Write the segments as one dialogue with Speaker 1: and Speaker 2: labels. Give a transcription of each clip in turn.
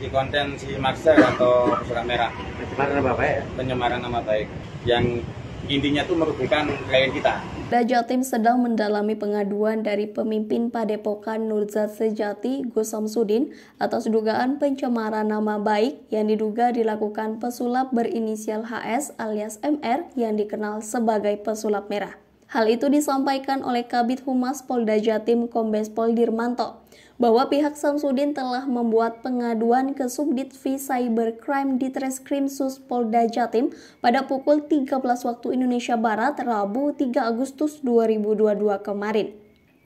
Speaker 1: di konten si maksa atau surat merah pencemaran nama baik pencemaran nama baik yang intinya tuh merugikan klien kita tim sedang mendalami pengaduan dari pemimpin Padepokan Nurzat Sejati Gus Samsudin atas dugaan pencemaran nama baik yang diduga dilakukan pesulap berinisial HS alias MR yang dikenal sebagai pesulap merah. Hal itu disampaikan oleh Kabit Humas Polda Jatim Kombes Pol Dirmanto bahwa pihak Samsudin telah membuat pengaduan ke Subdit V Cybercrime di Treskrim Sus Polda Jatim pada pukul 13 waktu Indonesia Barat Rabu 3 Agustus 2022 kemarin.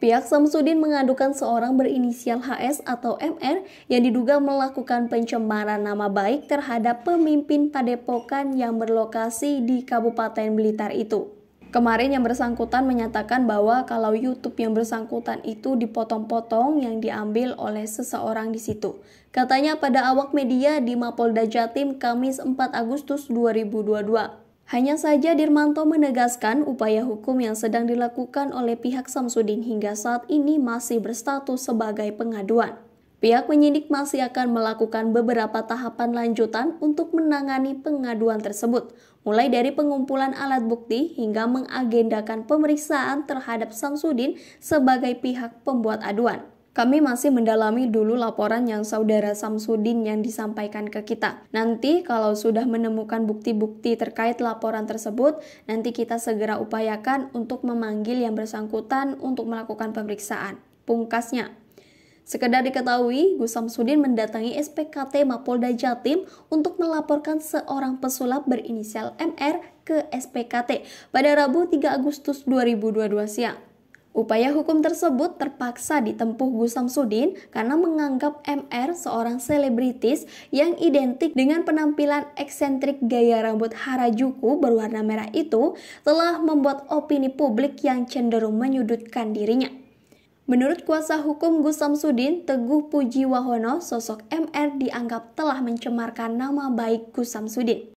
Speaker 1: Pihak Samsudin mengadukan seorang berinisial HS atau MR yang diduga melakukan pencemaran nama baik terhadap pemimpin padepokan yang berlokasi di Kabupaten Blitar itu. Kemarin yang bersangkutan menyatakan bahwa kalau YouTube yang bersangkutan itu dipotong-potong yang diambil oleh seseorang di situ. Katanya pada awak media di Mapolda Jatim Kamis 4 Agustus 2022. Hanya saja Dirmanto menegaskan upaya hukum yang sedang dilakukan oleh pihak Samsudin hingga saat ini masih berstatus sebagai pengaduan. Pihak penyidik masih akan melakukan beberapa tahapan lanjutan untuk menangani pengaduan tersebut, mulai dari pengumpulan alat bukti hingga mengagendakan pemeriksaan terhadap Samsudin sebagai pihak pembuat aduan. Kami masih mendalami dulu laporan yang saudara Samsudin yang disampaikan ke kita. Nanti kalau sudah menemukan bukti-bukti terkait laporan tersebut, nanti kita segera upayakan untuk memanggil yang bersangkutan untuk melakukan pemeriksaan. Pungkasnya, Sekedar diketahui, Gus Samsudin mendatangi SPKT Mapolda Jatim untuk melaporkan seorang pesulap berinisial MR ke SPKT pada Rabu 3 Agustus 2022 siang. Upaya hukum tersebut terpaksa ditempuh Gus Samsudin karena menganggap MR seorang selebritis yang identik dengan penampilan eksentrik gaya rambut Harajuku berwarna merah itu telah membuat opini publik yang cenderung menyudutkan dirinya. Menurut kuasa hukum Gus Samsudin, Teguh Puji Wahono, sosok MR dianggap telah mencemarkan nama baik Gus Samsudin.